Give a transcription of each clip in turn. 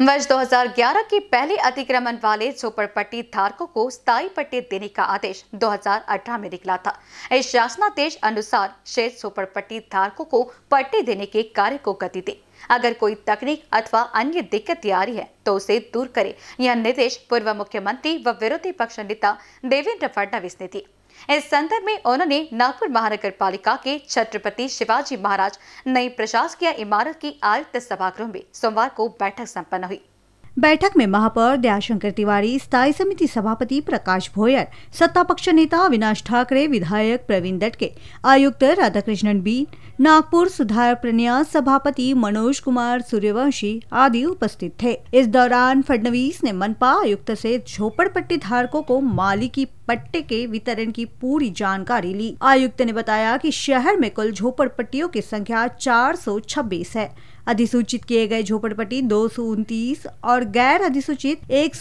वर्ष 2011 के पहले अतिक्रमण वाले झोपड़पट्टी पट्टी धारकों को स्थायी पट्टी देने का आदेश 2018 में निकला था इस शासनादेश अनुसार शेष झोपड़ पट्टी धारकों को पट्टी देने के कार्य को गति दी अगर कोई तकनीक अथवा अन्य दिक्कत आ रही है तो उसे दूर करे यह निर्देश पूर्व मुख्यमंत्री व विरोधी पक्ष नेता देवेंद्र फडणवीस ने दिए इस संदर्भ में उन्होंने नागपुर महानगर पालिका के छत्रपति शिवाजी महाराज नई प्रशासकीय इमारत की आयुक्त सभागृह में सोमवार को बैठक संपन्न हुई बैठक में महापौर दयाशंकर तिवारी स्थायी समिति सभापति प्रकाश भोयर सत्ता पक्ष नेता अविनाश ठाकरे विधायक प्रवीण दटके आयुक्त राधाकृष्णन बी नागपुर सुधार प्रन्यास सभापति मनोज कुमार सूर्यवंशी आदि उपस्थित थे इस दौरान फडणवीस ने मनपा आयुक्त से झोपड़पट्टी धारकों को माली की पट्टे के वितरण की पूरी जानकारी ली आयुक्त ने बताया कि शहर में कुल झोपड़पट्टियों की संख्या 426 है अधिसूचित किए गए झोपड़पट्टी दो और गैर अधिसूचित एक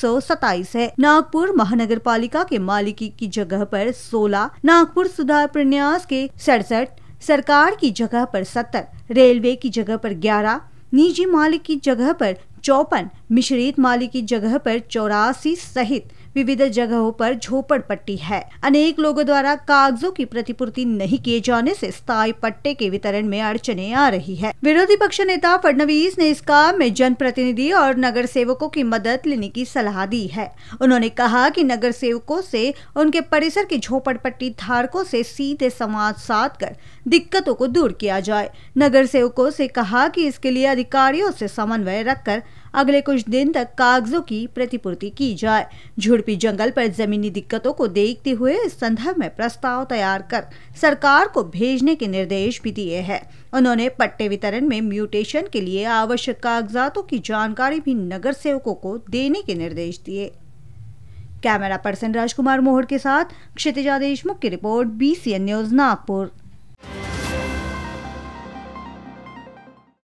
है नागपुर महानगर पालिका के मालिकी की जगह पर 16, नागपुर सुधार प्रन्यास के सड़सठ सरकार की जगह पर 70, रेलवे की जगह पर 11, निजी मालिक की जगह पर चौपन मिश्रित माली की जगह पर चौरासी सहित विविध जगहों पर पट्टी है अनेक लोगों द्वारा कागजों की प्रतिपूर्ति नहीं किए जाने से स्थायी पट्टे के वितरण में अड़चने आ रही है विरोधी पक्ष नेता फडनवीस ने इस काम में जनप्रतिनिधि और नगर सेवकों की मदद लेने की सलाह दी है उन्होंने कहा कि नगर सेवकों से उनके परिसर की पट्टी धारकों से सीधे संवाद साध कर दिक्कतों को दूर किया जाए नगर सेवकों से कहा कि इसके लिए अधिकारियों से समन्वय रखकर अगले कुछ दिन तक कागजों की प्रतिपूर्ति की जाए झुड़पी जंगल पर जमीनी दिक्कतों को देखते हुए इस संदर्भ में प्रस्ताव तैयार कर सरकार को भेजने के निर्देश भी दिए हैं उन्होंने पट्टे वितरण में म्यूटेशन के लिए आवश्यक कागजातों की जानकारी भी नगर सेवकों को देने के निर्देश दिए कैमरा पर्सन राजकुमार मोहड़ के साथ क्षितिजा देशमुख की रिपोर्ट बीसीएन न्यूज नागपुर